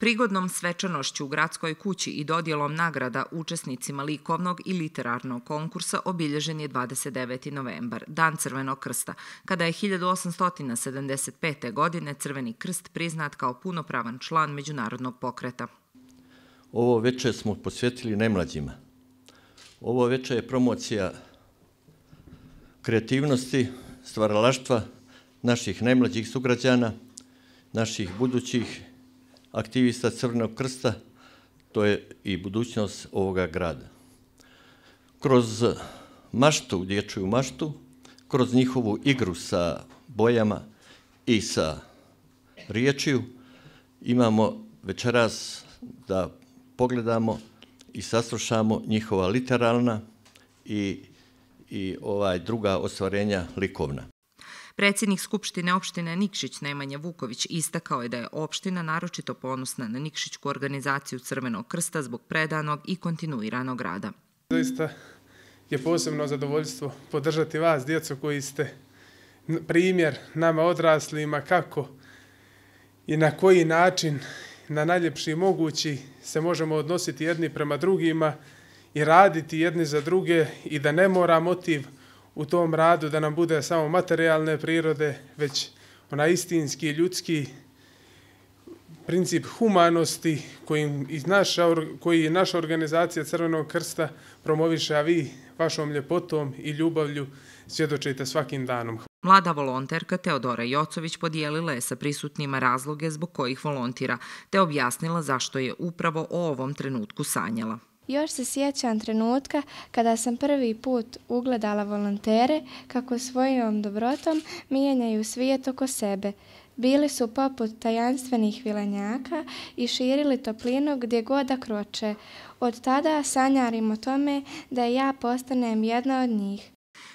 Prigodnom svečanošću u gradskoj kući i dodjelom nagrada učesnicima likovnog i literarnog konkursa obilježen je 29. novembar, Dan Crvenog krsta, kada je 1875. godine Crveni krst priznat kao punopravan član međunarodnog pokreta. Ovo večer smo posvjetili nemlađima. Ovo večer je promocija kreativnosti, stvaralaštva naših nemlađih sugrađana, naših budućih aktivista Crvenog krsta, to je i budućnost ovoga grada. Kroz maštu, dječju maštu, kroz njihovu igru sa bojama i sa riječiju, imamo večeras da pogledamo i saslušamo njihova literalna i, i ovaj druga ostvarenja likovna. Predsjednik Skupštine opštine Nikšić Nemanja Vuković istakao je da je opština naročito ponosna na Nikšićku organizaciju Crvenog krsta zbog predanog i kontinuiranog rada. Zaista je posebno zadovoljstvo podržati vas, djeco koji ste primjer nama odraslima kako i na koji način na najljepši mogući se možemo odnositi jedni prema drugima i raditi jedni za druge i da ne mora motiv odnositi u tom radu da nam bude samo materijalne prirode, već onaj istinski ljudski princip humanosti kojim iz naša, koji je naša organizacija Crvenog krsta promoviše, a vi vašom ljepotom i ljubavlju svjedočite svakim danom. Mlada volonterka Teodora Jocović podijelila je sa prisutnima razloge zbog kojih volontira, te objasnila zašto je upravo o ovom trenutku sanjala. Još se sjećam trenutka kada sam prvi put ugledala volontere kako svojom dobrotom mijenjaju svijet oko sebe. Bili su poput tajanstvenih vilanjaka i širili toplinu gdje goda kroče. Od tada sanjarim o tome da ja postanem jedna od njih.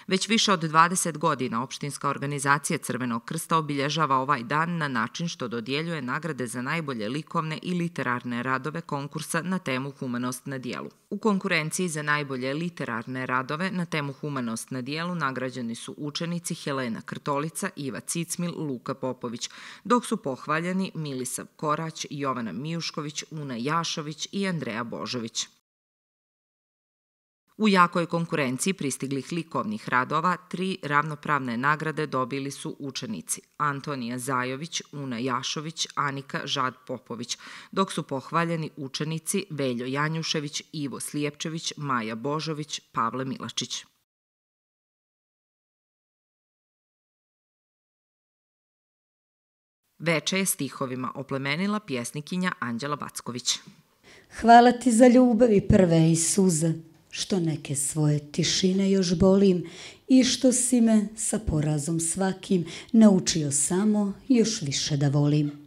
Već više od 20 godina opštinska organizacija Crvenog krsta obilježava ovaj dan na način što dodjeljuje nagrade za najbolje likovne i literarne radove konkursa na temu Humanost na dijelu. U konkurenciji za najbolje literarne radove na temu Humanost na dijelu nagrađeni su učenici Helena Krtolica, Iva Cicmil, Luka Popović, dok su pohvaljeni Milisav Korać, Jovana Mijušković, Una Jašović i Andreja Božović. U jakoj konkurenciji pristiglih likovnih radova, tri ravnopravne nagrade dobili su učenici Antonija Zajović, Una Jašović, Anika Žad Popović, dok su pohvaljeni učenici Veljo Janjušević, Ivo Slijepčević, Maja Božović, Pavle Milačić. Veče je stihovima oplemenila pjesnikinja Anđela Backović. Hvala ti za ljubav i prve i suze što neke svoje tišine još bolim i što si me sa porazom svakim naučio samo još više da volim.